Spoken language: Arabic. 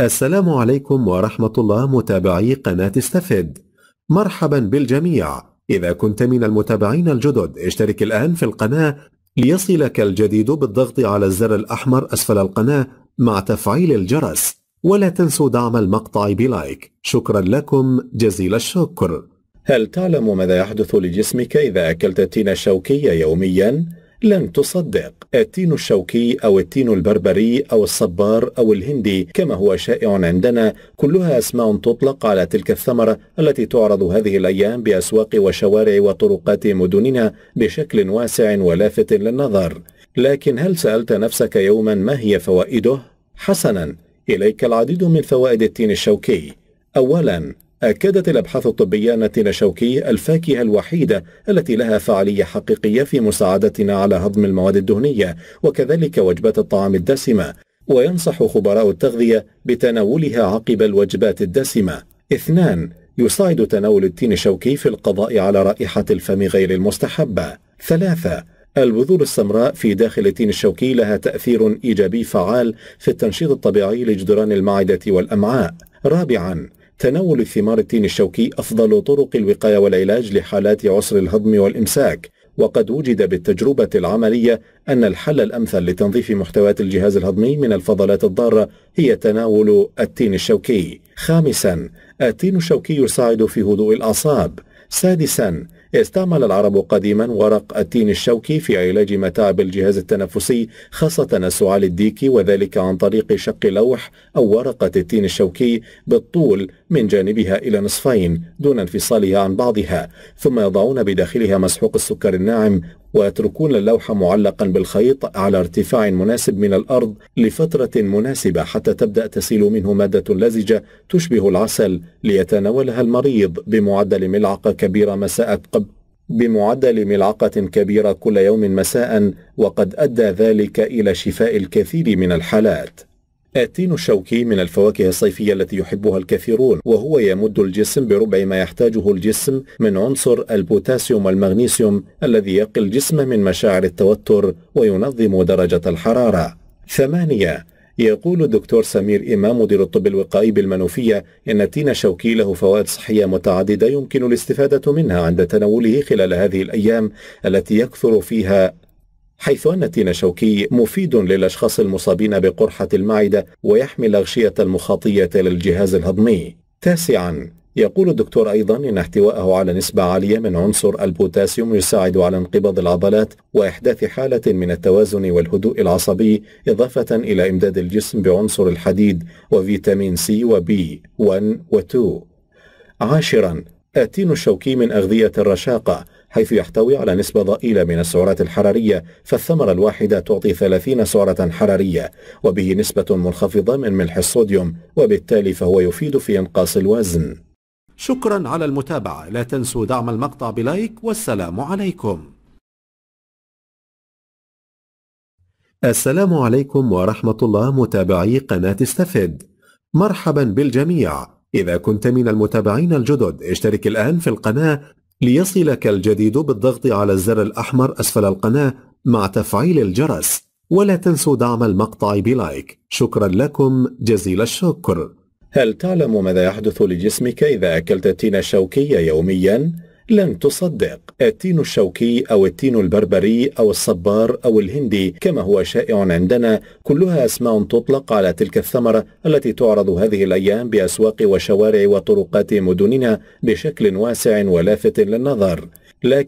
السلام عليكم ورحمة الله متابعي قناة استفد مرحبا بالجميع إذا كنت من المتابعين الجدد اشترك الآن في القناة ليصلك الجديد بالضغط على الزر الأحمر أسفل القناة مع تفعيل الجرس ولا تنسوا دعم المقطع بلايك شكرا لكم جزيل الشكر هل تعلم ماذا يحدث لجسمك إذا أكلت التين الشوكي يومياً؟ لن تصدق التين الشوكي أو التين البربري أو الصبار أو الهندي كما هو شائع عندنا كلها أسماء تطلق على تلك الثمرة التي تعرض هذه الأيام بأسواق وشوارع وطرقات مدننا بشكل واسع ولافت للنظر لكن هل سألت نفسك يوما ما هي فوائده؟ حسنا إليك العديد من فوائد التين الشوكي أولا أكدت الأبحاث الطبية أن التين الشوكي الفاكهة الوحيدة التي لها فعالية حقيقية في مساعدتنا على هضم المواد الدهنية وكذلك وجبات الطعام الدسمة وينصح خبراء التغذية بتناولها عقب الوجبات الدسمة اثنان يساعد تناول التين الشوكي في القضاء على رائحة الفم غير المستحبة ثلاثة البذور السمراء في داخل التين الشوكي لها تأثير إيجابي فعال في التنشيط الطبيعي لجدران المعدة والأمعاء رابعا تناول الثمار التين الشوكي أفضل طرق الوقاية والعلاج لحالات عسر الهضم والإمساك وقد وجد بالتجربة العملية أن الحل الأمثل لتنظيف محتويات الجهاز الهضمي من الفضلات الضارة هي تناول التين الشوكي خامسا التين الشوكي يساعد في هدوء الأعصاب سادسا استعمل العرب قديما ورق التين الشوكي في علاج متاعب الجهاز التنفسي خاصة السعال الديكي وذلك عن طريق شق لوح أو ورقة التين الشوكي بالطول من جانبها إلى نصفين دون انفصالها عن بعضها ثم يضعون بداخلها مسحوق السكر الناعم ويتركون اللوح معلقا بالخيط على ارتفاع مناسب من الأرض لفترة مناسبة حتى تبدأ تسيل منه مادة لزجة تشبه العسل ليتناولها المريض بمعدل ملعقة كبيرة مساء قبل بمعدل ملعقة كبيرة كل يوم مساء وقد أدى ذلك إلى شفاء الكثير من الحالات التين الشوكي من الفواكه الصيفية التي يحبها الكثيرون وهو يمد الجسم بربع ما يحتاجه الجسم من عنصر البوتاسيوم والمغنيسيوم الذي يقي الجسم من مشاعر التوتر وينظم درجة الحرارة ثمانية يقول الدكتور سمير إمام مدير الطب الوقائي بالمنوفية إن التين شوكي له فوائد صحية متعددة يمكن الاستفادة منها عند تناوله خلال هذه الأيام التي يكثر فيها حيث أن التين الشوكي مفيد للأشخاص المصابين بقرحة المعدة ويحمي الأغشية المخاطية للجهاز الهضمي. تاسعا يقول الدكتور أيضا إن احتوائه على نسبة عالية من عنصر البوتاسيوم يساعد على انقباض العضلات وإحداث حالة من التوازن والهدوء العصبي إضافة إلى إمداد الجسم بعنصر الحديد وفيتامين سي وبي 1 و2 عاشرا التين الشوكي من أغذية الرشاقة حيث يحتوي على نسبة ضئيلة من السعرات الحرارية فالثمرة الواحدة تعطي 30 سعرة حرارية وبه نسبة منخفضة من ملح الصوديوم وبالتالي فهو يفيد في إنقاص الوزن شكرا على المتابعة لا تنسوا دعم المقطع بلايك والسلام عليكم السلام عليكم ورحمة الله متابعي قناة استفد مرحبا بالجميع إذا كنت من المتابعين الجدد اشترك الآن في القناة ليصلك الجديد بالضغط على الزر الأحمر أسفل القناة مع تفعيل الجرس ولا تنسوا دعم المقطع بلايك شكرا لكم جزيل الشكر هل تعلم ماذا يحدث لجسمك إذا أكلت التين الشوكي يوميا؟ لن تصدق التين الشوكي أو التين البربري أو الصبار أو الهندي كما هو شائع عندنا كلها أسماء تطلق على تلك الثمرة التي تعرض هذه الأيام بأسواق وشوارع وطرقات مدننا بشكل واسع ولافت للنظر لكن